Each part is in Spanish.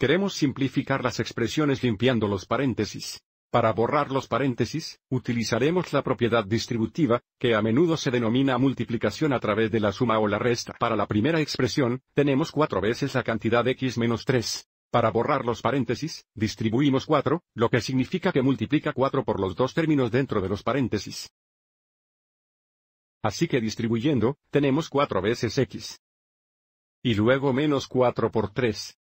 Queremos simplificar las expresiones limpiando los paréntesis. Para borrar los paréntesis, utilizaremos la propiedad distributiva, que a menudo se denomina multiplicación a través de la suma o la resta. Para la primera expresión, tenemos cuatro veces la cantidad x menos 3. Para borrar los paréntesis, distribuimos 4, lo que significa que multiplica 4 por los dos términos dentro de los paréntesis. Así que distribuyendo, tenemos cuatro veces x. Y luego menos 4 por 3.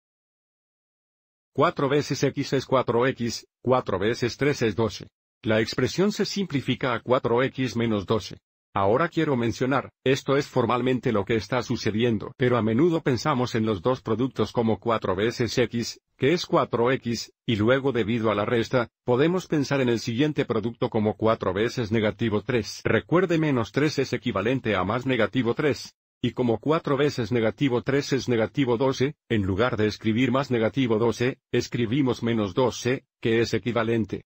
4 veces x es 4x, 4 veces 3 es 12. La expresión se simplifica a 4x menos 12. Ahora quiero mencionar, esto es formalmente lo que está sucediendo, pero a menudo pensamos en los dos productos como 4 veces x, que es 4x, y luego debido a la resta, podemos pensar en el siguiente producto como 4 veces negativo 3. Recuerde menos 3 es equivalente a más negativo 3 y como 4 veces negativo 3 es negativo 12, en lugar de escribir más negativo 12, escribimos menos 12, que es equivalente.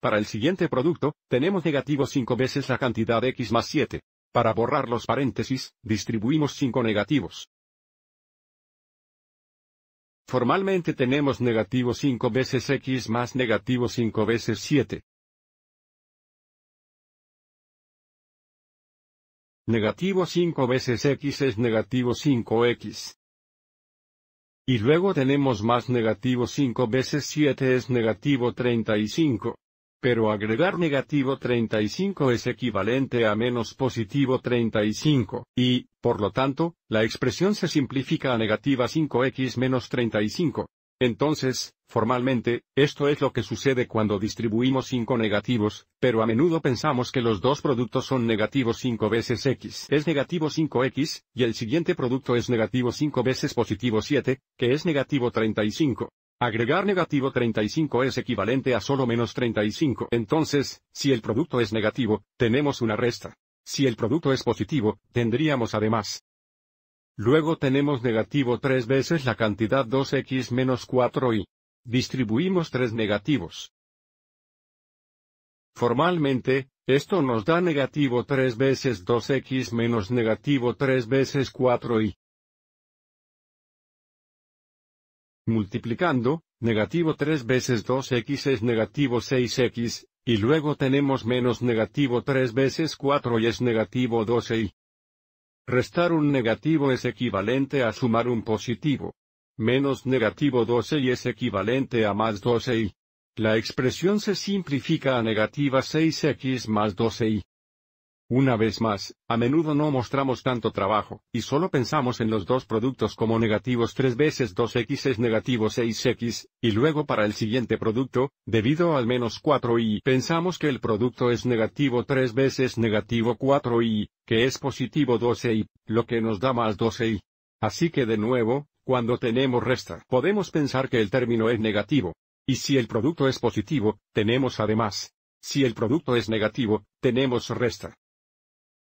Para el siguiente producto, tenemos negativo 5 veces la cantidad x más 7. Para borrar los paréntesis, distribuimos 5 negativos. Formalmente tenemos negativo 5 veces x más negativo 5 veces 7. Negativo 5 veces x es negativo 5x. Y luego tenemos más negativo 5 veces 7 es negativo 35. Pero agregar negativo 35 es equivalente a menos positivo 35, y, por lo tanto, la expresión se simplifica a negativa 5x menos 35. Entonces, formalmente, esto es lo que sucede cuando distribuimos 5 negativos, pero a menudo pensamos que los dos productos son negativos 5 veces x es negativo 5x, y el siguiente producto es negativo 5 veces positivo 7, que es negativo 35. Agregar negativo 35 es equivalente a solo menos 35. Entonces, si el producto es negativo, tenemos una resta. Si el producto es positivo, tendríamos además Luego tenemos negativo 3 veces la cantidad 2x menos 4 y distribuimos tres negativos. Formalmente, esto nos da negativo 3 veces 2x menos negativo 3 veces 4 y multiplicando, negativo 3 veces 2x es negativo 6x, y luego tenemos menos negativo 3 veces 4 y es negativo 12 y Restar un negativo es equivalente a sumar un positivo. Menos negativo 12 i es equivalente a más 12 i La expresión se simplifica a negativa 6x más 12 i una vez más, a menudo no mostramos tanto trabajo, y solo pensamos en los dos productos como negativos 3 veces 2x es negativo 6x, y luego para el siguiente producto, debido al menos 4y, pensamos que el producto es negativo 3 veces negativo 4y, que es positivo 12y, e lo que nos da más 12y. E Así que de nuevo, cuando tenemos resta, podemos pensar que el término es negativo. Y si el producto es positivo, tenemos además. Si el producto es negativo, tenemos resta.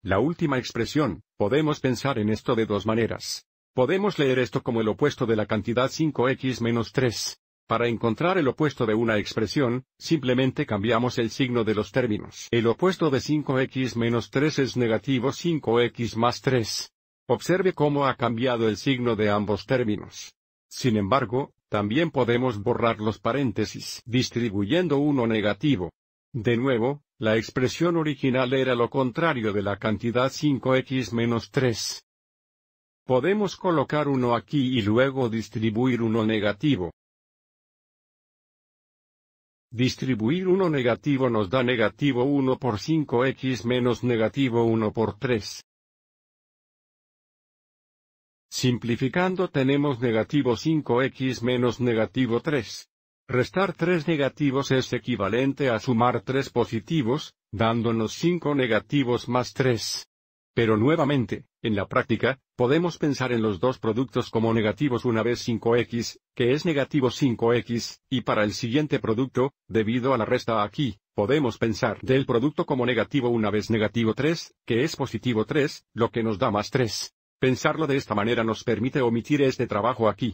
La última expresión, podemos pensar en esto de dos maneras. Podemos leer esto como el opuesto de la cantidad 5x menos 3. Para encontrar el opuesto de una expresión, simplemente cambiamos el signo de los términos. El opuesto de 5x menos 3 es negativo 5x más 3. Observe cómo ha cambiado el signo de ambos términos. Sin embargo, también podemos borrar los paréntesis distribuyendo uno negativo. De nuevo, la expresión original era lo contrario de la cantidad 5x menos 3. Podemos colocar uno aquí y luego distribuir uno negativo. Distribuir uno negativo nos da negativo 1 por 5x menos negativo 1 por 3. Simplificando tenemos negativo 5x menos negativo 3. Restar 3 negativos es equivalente a sumar 3 positivos, dándonos 5 negativos más 3. Pero nuevamente, en la práctica, podemos pensar en los dos productos como negativos una vez 5x, que es negativo 5x, y para el siguiente producto, debido a la resta aquí, podemos pensar del producto como negativo una vez negativo 3, que es positivo 3, lo que nos da más 3. Pensarlo de esta manera nos permite omitir este trabajo aquí.